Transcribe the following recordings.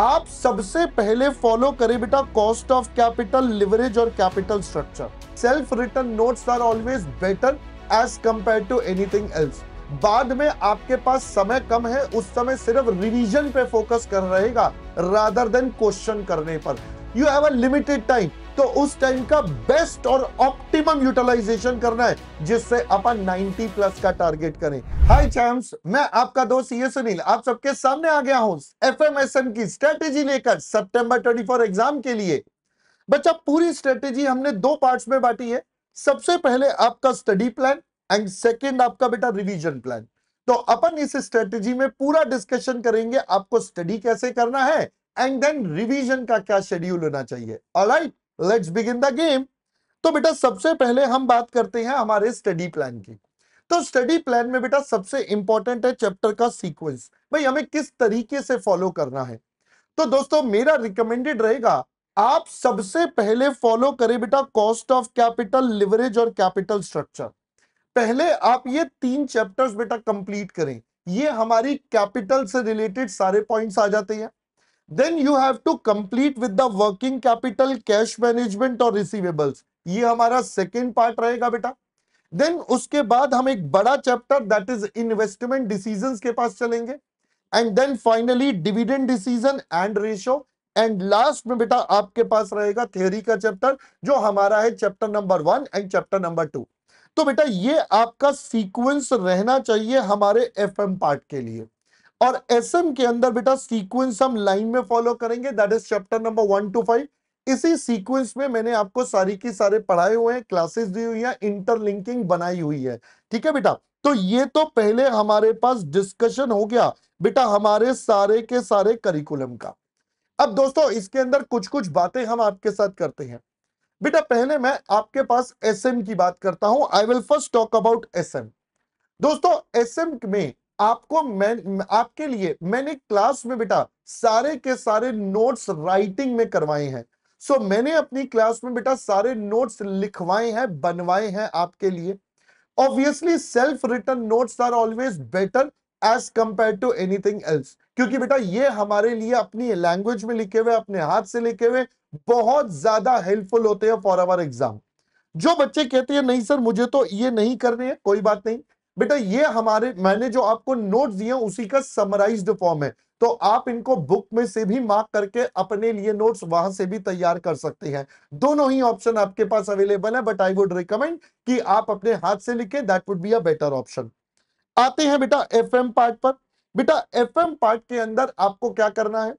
आप सबसे पहले फॉलो करें बेटा कॉस्ट ऑफ कैपिटल लिवरेज और capital structure self return notes are always better as compare to anything else बाद में आपके पास समय कम है उस समय सिर्फ रिवीजन पे फोकस कर रहेगा रादर देन क्वेश्चन करने पर you have a limited time तो उस टाइम का बेस्ट और ऑप्टिमम यूटिलाइजेशन करना है जिससे अपन 90 प्लस का टारगेट करें हाय चैम्स मैं आपका दोस्त ये सुनील आप सबके सामने आ गया हूं एफ की स्ट्रेटेजी लेकर सेप्टेम्बर ट्वेंटी एग्जाम के लिए बच्चा पूरी स्ट्रेटेजी हमने दो पार्ट में बांटी है सबसे पहले आपका स्टडी प्लान एंड सेकेंड आपका बेटा रिविजन प्लान तो अपन इस स्ट्रेटेजी में पूरा डिस्कशन करेंगे आपको स्टडी कैसे करना है एंड देन रिवीजन का क्या शेड्यूल होना चाहिए alright let's begin the game तो बेटा सबसे पहले हम बात करते हैं हमारे स्टडी प्लान की तो स्टडी प्लान में बेटा सबसे इंपॉर्टेंट है चैप्टर का सीक्वेंस भाई हमें किस तरीके से फॉलो करना है तो दोस्तों मेरा रिकमेंडेड रहेगा आप सबसे पहले फॉलो करें बेटा कॉस्ट ऑफ कैपिटल लिवरेज और कैपिटल स्ट्रक्चर पहले आप ये तीन चैप्टर्स बेटा कंप्लीट करें ये हमारी कैपिटल से रिलेटेड सारे पॉइंट्स आ जाते हैं then you have to complete with the working capital cash management और रिसीवेबल्स ये हमारा सेकेंड पार्ट रहेगा बेटा देन उसके बाद हम एक बड़ा chapter that is investment decision के पास चलेंगे and then finally dividend decision and ratio and last में बेटा आपके पास रहेगा थ्योरी का चैप्टर जो हमारा है chapter number one and chapter number two तो बेटा ये आपका सीक्वेंस रहना चाहिए हमारे एफएम पार्ट के लिए और एसएम के अंदर बेटा सीक्वेंस हम लाइन में फॉलो करेंगे that is chapter number one two five इसी सीक्वेंस में मैंने आपको सारी की सारे पढ़ाए हुए हैं क्लासेस दी हुई है इंटरलिंकिंग बनाई हुई है ठीक है बेटा तो ये तो पहले हमारे पास डिस्कशन हो गया बेटा हमारे सारे के सारे करिकुलम का अब दोस्तों इसके अंदर कुछ कुछ बातें हम आपके साथ करते हैं बेटा पहले मैं आपके पास एसएम की बात करता हूं I will first talk about SM दोस्तों एसएम में आपको मैं आपके लिए मैंने क्लास में बेटा सारे के सारे नोट्स राइटिंग में करवाए हैं सो so, मैंने अपनी क्लास में बेटा सारे नोट्स लिखवाए हैं बनवाए हैं आपके लिए obviously self return notes are always better as compare to anything else क्योंकि बेटा ये हमारे लिए अपनी लैंग्वेज में लिखे हुए अपने हाथ से लिखे हुए बहुत ज्यादा हेल्पफुल होते हैं फॉर आवर एग्जाम जो बच्चे कहते हैं नहीं सर मुझे तो ये नहीं करने है कोई बात नहीं बेटा ये हमारे मैंने जो आपको नोट दिए उसी का समराइज्ड फॉर्म है तो आप इनको बुक में से भी मार्क करके अपने लिए नोट्स वहां से भी तैयार कर सकते हैं दोनों ही ऑप्शन आपके पास अवेलेबल है बट आई वुड रिकमेंड कि आप अपने हाथ से लिखें that would be a better option आते हैं बेटा एफएम पार्ट पर बेटा एफएम पार्ट के अंदर आपको क्या करना है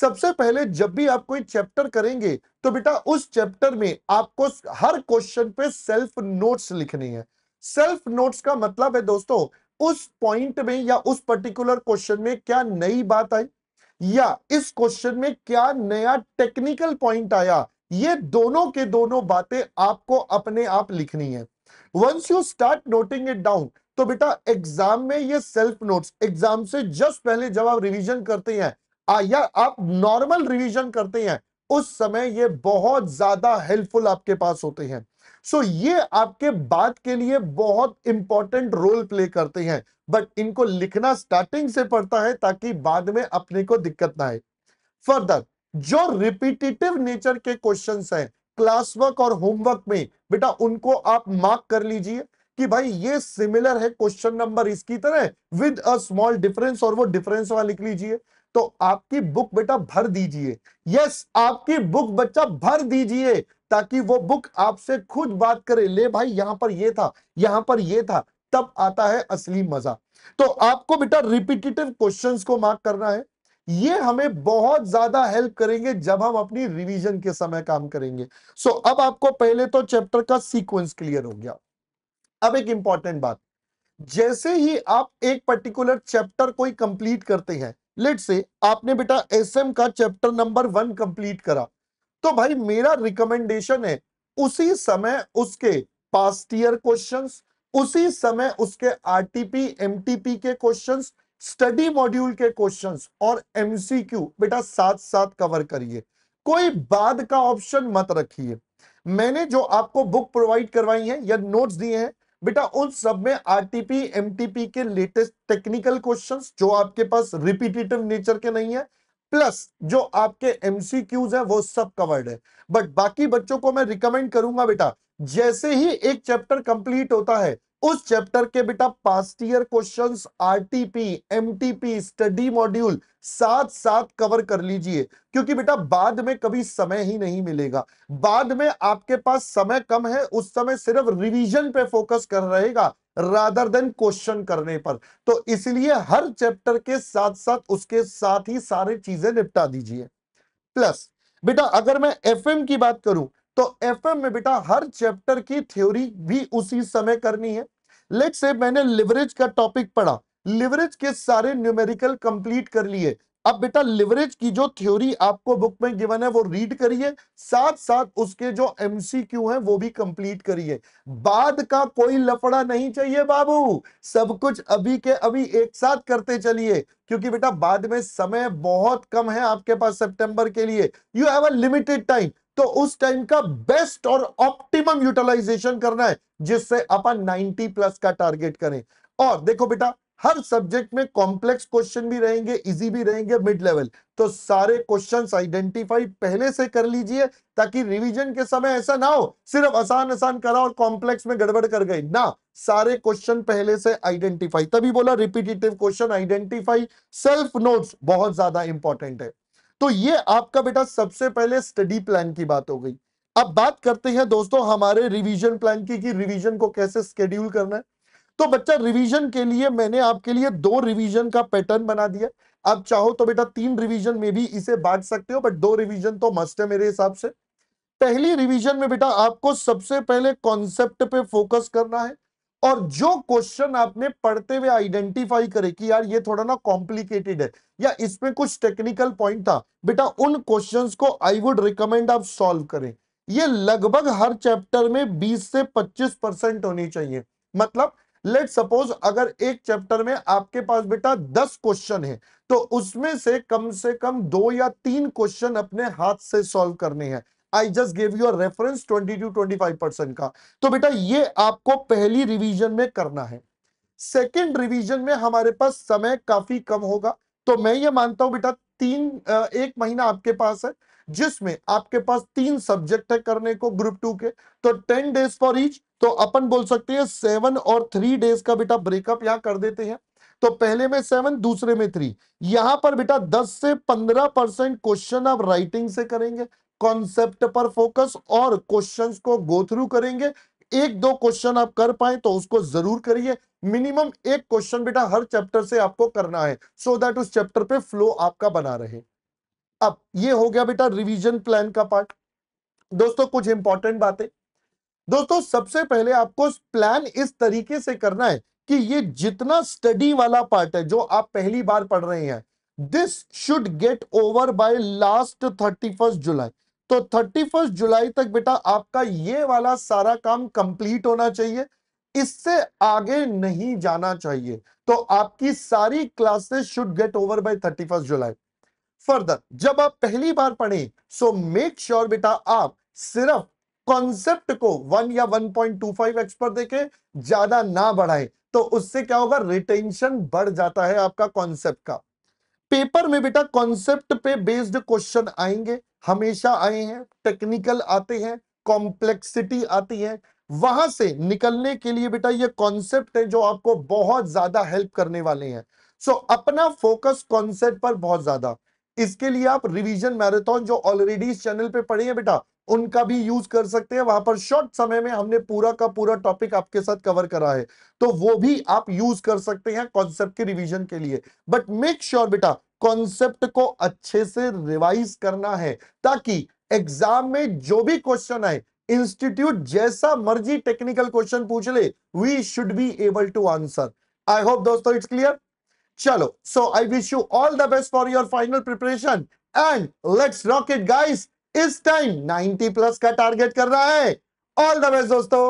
सबसे पहले जब भी आप कोई चैप्टर करेंगे तो बेटा उस चैप्टर में आपको हर क्वेश्चन पे सेल्फ नोट्स लिखनी है सेल्फ नोट्स का मतलब है दोस्तों उस पॉइंट में या उस पर्टिकुलर क्वेश्चन में क्या नई बात आई या इस क्वेश्चन में क्या नया टेक्निकल पॉइंट आया ये दोनों के दोनों बातें आपको अपने आप लिखनी है once you start noting it down तो बेटा एग्जाम में ये सेल्फ नोट्स एग्जाम से जस्ट पहले जब आप रिवीजन करते हैं आ, या आप नॉर्मल रिवीजन करते हैं उस समय ये बहुत ज्यादा हेल्पफुल आपके पास होते हैं सो so, ये आपके बात के लिए बहुत इंपॉर्टेंट रोल प्ले करते हैं बट इनको लिखना स्टार्टिंग से पड़ता है ताकि बाद में अपने को दिक्कत ना आए फर्दर जो रिपीटेटिव नेचर के क्वेश्चन हैं क्लास वर्क और होमवर्क में बेटा उनको आप मार्क कर लीजिए कि भाई ये सिमिलर है क्वेश्चन नंबर इसकी तरह विद अ स्मॉल डिफरेंस और वो डिफरेंस वहां लिख लीजिए तो आपकी बुक बेटा भर दीजिए यस आपकी बुक बच्चा भर दीजिए ताकि वो बुक आपसे खुद बात करे ले भाई यहां पर ये था यहां पर ये था तब आता है असली मजा तो आपको बेटा रिपीटेटिव क्वेश्चंस को मार्क करना है ये हमें बहुत ज्यादा हेल्प करेंगे जब हम अपनी रिवीजन के समय काम करेंगे सो so, अब आपको पहले तो चैप्टर का सीक्वेंस क्लियर हो गया अब एक इंपॉर्टेंट बात जैसे ही आप एक पर्टिकुलर चैप्टर कोई कंप्लीट करते हैं लेट से आपने बेटा एसएम का चैप्टर नंबर वन कंप्लीट करा तो भाई मेरा रिकमेंडेशन है उसी समय उसके पास्ट ईयर क्वेश्चंस उसी समय उसके आरटीपी एमटीपी के क्वेश्चंस स्टडी मॉड्यूल के क्वेश्चंस और एमसीक्यू बेटा साथ साथ कवर करिए कोई बाद का ऑप्शन मत रखिए मैंने जो आपको बुक प्रोवाइड करवाई है या नोट्स दिए हैं बेटा उन सब में आरटीपी एमटीपी के लेटेस्ट टेक्निकल क्वेश्चंस जो आपके पास रिपीटेटिव नेचर के नहीं है प्लस जो आपके एमसीक्यूज है वो सब कवर्ड है बट बाकी बच्चों को मैं रिकमेंड करूंगा बेटा जैसे ही एक चैप्टर कंप्लीट होता है उस चैप्टर के बेटा past year questions RTP MTP study module साथ साथ कवर कर लीजिए क्योंकि बेटा बाद में कभी समय ही नहीं मिलेगा बाद में आपके पास समय कम है उस समय सिर्फ रिवीजन पे फोकस कर रहेगा रादर देन क्वेश्चन करने पर तो इसलिए हर चैप्टर के साथ साथ उसके साथ ही सारी चीजें निपटा दीजिए प्लस बेटा अगर मैं एफएम की बात करूं तो एफएम में बेटा हर चैप्टर की थ्योरी भी उसी समय करनी है लेट से मैंने लिवरेज का टॉपिक पढ़ा लिवरेज के सारे न्यूमेरिकल कंप्लीट कर लिए अब बेटा लिवरेज की जो थ्योरी आपको बुक में गिवन है वो रीड करिए साथ साथ उसके जो एमसीक्यू हैं वो भी कंप्लीट करिए बाद का कोई लफड़ा नहीं चाहिए बाबू सब कुछ अभी के अभी एक साथ करते चलिए क्योंकि बेटा बाद में समय बहुत कम है आपके पास सितंबर के लिए you have a limited time तो उस टाइम का बेस्ट और ऑप्टिमम यूटिलाइजेशन करना है जिससे अपन नाइनटी प्लस का टारगेट करें और देखो बेटा हर सब्जेक्ट में कॉम्प्लेक्स क्वेश्चन भी रहेंगे इजी भी रहेंगे मिड लेवल तो सारे क्वेश्चंस आइडेंटिफाई पहले से कर लीजिए ताकि रिवीजन के समय ऐसा ना हो सिर्फ आसान आसान करा और कॉम्प्लेक्स में गड़बड़ कर गई ना सारे क्वेश्चन पहले से आइडेंटिफाई तभी बोला repetitive question identify self notes बहुत ज्यादा इंपॉर्टेंट है तो ये आपका बेटा सबसे पहले स्टडी प्लान की बात हो गई अब बात करते हैं दोस्तों हमारे रिविजन प्लान की कि रिविजन को कैसे स्केड्यूल करना है तो बच्चा रिवीजन के लिए मैंने आपके लिए दो रिवीजन का पैटर्न बना दिया आप चाहो तो बेटा तीन रिवीजन में भी इसे बांट सकते हो बट दो रिवीजन तो मस्ट है मेरे हिसाब से पहली रिवीजन में बेटा आपको सबसे पहले कॉन्सेप्ट पे फोकस करना है और जो क्वेश्चन आपने पढ़ते हुए आइडेंटिफाई करे कि यार ये थोड़ा ना कॉम्प्लिकेटेड है या इसमें कुछ टेक्निकल पॉइंट था बेटा उन क्वेश्चन को आई वुड रिकमेंड आप सॉल्व करें ये लगभग हर चैप्टर में 20 से 25 परसेंट होनी चाहिए मतलब लेट सपोज अगर एक चैप्टर में आपके पास बेटा दस क्वेश्चन है तो उसमें से कम से कम दो या तीन क्वेश्चन अपने हाथ से सॉल्व करने हैं I just gave you a reference 22, twenty percent का तो बेटा ये आपको पहली रिवीजन में करना है सेकेंड रिवीजन में हमारे पास समय काफी कम होगा तो मैं ये मानता हूं बेटा तीन एक महीना आपके पास है जिसमें आपके पास तीन सब्जेक्ट है करने को ग्रुप टू के तो टेन डेज फॉर ईच तो अपन बोल सकते हैं सेवन और थ्री डेज का बेटा ब्रेकअप यहां कर देते हैं तो पहले में सेवन दूसरे में थ्री यहां पर बेटा दस से पंद्रह परसेंट क्वेश्चन आप राइटिंग से करेंगे कॉन्सेप्ट पर फोकस और क्वेश्चन को गो थ्रू करेंगे एक दो क्वेश्चन आप कर पाए तो उसको जरूर करिए मिनिमम एक क्वेश्चन बेटा हर चैप्टर से आपको करना है सो so दैट उस चैप्टर पे फ्लो आपका बना रहे अब ये हो गया बेटा रिवीजन प्लान का पार्ट दोस्तों कुछ इंपॉर्टेंट बातें दोस्तों सबसे पहले आपको प्लान इस तरीके से करना है कि ये जितना स्टडी वाला पार्ट है जो आप पहली बार पढ़ रहे हैं this should get over by last thirty first July तो थर्टी फर्स्ट जुलाई तक बेटा आपका ये वाला सारा काम कंप्लीट होना चाहिए इससे आगे नहीं जाना चाहिए तो आपकी सारी classes should get over by thirty first July further जब आप पहली बार पढ़े सो मेक श्योर बेटा आप सिर्फ कॉन्सेप्ट को वन या फाइव एक्स पर देखे ज्यादा ना बढ़ाए तो उससे क्या होगा रिटेंशन बढ़ जाता है आपका कॉन्सेप्ट का पेपर में बेटा कॉन्सेप्ट पे बेस्ड क्वेश्चन आएंगे हमेशा आए हैं टेक्निकल आते हैं कॉम्प्लेक्सिटी आती है वहां से निकलने के लिए बेटा ये कॉन्सेप्ट है जो आपको बहुत ज्यादा हेल्प करने वाले हैं सो so, अपना फोकस कॉन्सेप्ट पर बहुत ज्यादा इसके लिए आप रिवीजन मैराथन जो ऑलरेडी इस चैनल पे पढ़े हैं बेटा उनका भी यूज कर सकते हैं वहां पर शॉर्ट समय में हमने पूरा का पूरा टॉपिक आपके साथ कवर करा है तो वो भी आप यूज कर सकते हैं कॉन्सेप्ट के रिवीजन के लिए बट मेक श्योर बेटा कॉन्सेप्ट को अच्छे से रिवाइज करना है ताकि एग्जाम में जो भी क्वेश्चन आए इंस्टीट्यूट जैसा मर्जी टेक्निकल क्वेश्चन पूछ ले we should be able to answer I hope दोस्तों इट्स क्लियर चलो so I wish you all the best for your final preparation and let's rock it guys इस टाइम 90 प्लस का target कर रहा है all the best दोस्तों